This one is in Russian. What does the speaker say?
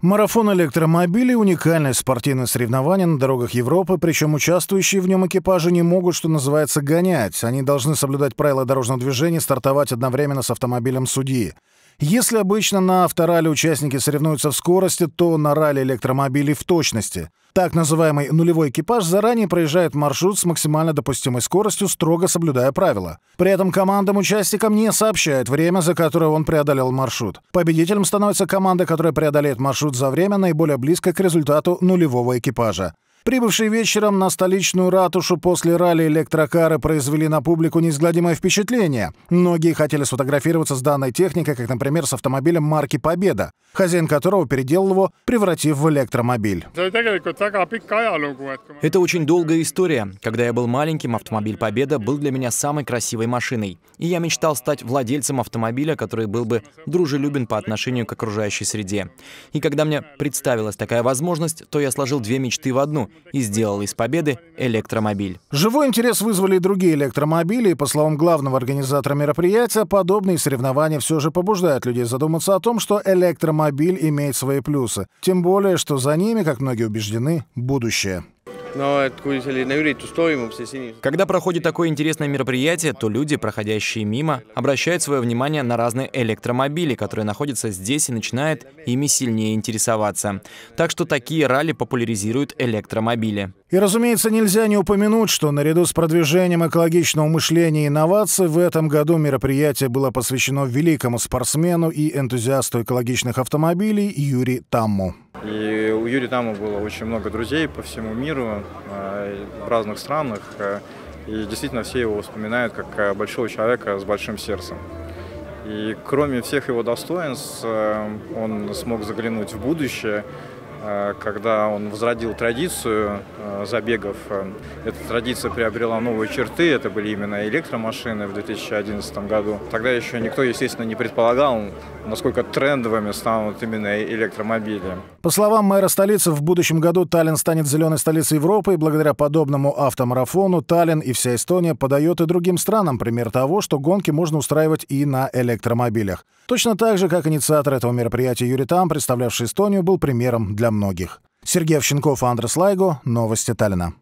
Марафон электромобилей – уникальное спортивное соревнование на дорогах Европы, причем участвующие в нем экипажи не могут, что называется, гонять. Они должны соблюдать правила дорожного движения стартовать одновременно с автомобилем судьи. Если обычно на авторале участники соревнуются в скорости, то на ралли электромобилей в точности. Так называемый нулевой экипаж заранее проезжает маршрут с максимально допустимой скоростью, строго соблюдая правила. При этом командам-участникам не сообщает время, за которое он преодолел маршрут. Победителем становится команда, которая преодолеет маршрут за время, наиболее близко к результату нулевого экипажа. Прибывшие вечером на столичную ратушу после ралли электрокары произвели на публику неизгладимое впечатление. Многие хотели сфотографироваться с данной техникой, как, например, с автомобилем марки «Победа», хозяин которого переделал его, превратив в электромобиль. Это очень долгая история. Когда я был маленьким, автомобиль «Победа» был для меня самой красивой машиной. И я мечтал стать владельцем автомобиля, который был бы дружелюбен по отношению к окружающей среде. И когда мне представилась такая возможность, то я сложил две мечты в одну — и сделал из победы электромобиль. Живой интерес вызвали и другие электромобили, и, по словам главного организатора мероприятия, подобные соревнования все же побуждают людей задуматься о том, что электромобиль имеет свои плюсы. Тем более, что за ними, как многие убеждены, будущее. Когда проходит такое интересное мероприятие, то люди, проходящие мимо, обращают свое внимание на разные электромобили, которые находятся здесь и начинают ими сильнее интересоваться. Так что такие ралли популяризируют электромобили. И, разумеется, нельзя не упомянуть, что наряду с продвижением экологичного мышления и инноваций в этом году мероприятие было посвящено великому спортсмену и энтузиасту экологичных автомобилей Юри Тамму. И у Юрия Дама было очень много друзей по всему миру, а, в разных странах. А, и действительно все его вспоминают как а, большого человека с большим сердцем. И кроме всех его достоинств, он смог заглянуть в будущее, когда он возродил традицию Э, забегов э, эта традиция приобрела новые черты. Это были именно электромашины в 2011 году. Тогда еще никто, естественно, не предполагал, насколько трендовыми станут именно электромобили. По словам мэра столицы, в будущем году Таллин станет зеленой столицей Европы, и благодаря подобному автомарафону Таллин и вся Эстония подает и другим странам пример того, что гонки можно устраивать и на электромобилях. Точно так же, как инициатор этого мероприятия Юрий Там, представлявший Эстонию, был примером для многих. Сергей Овченков, Андрес Лайго. Новости Таллина.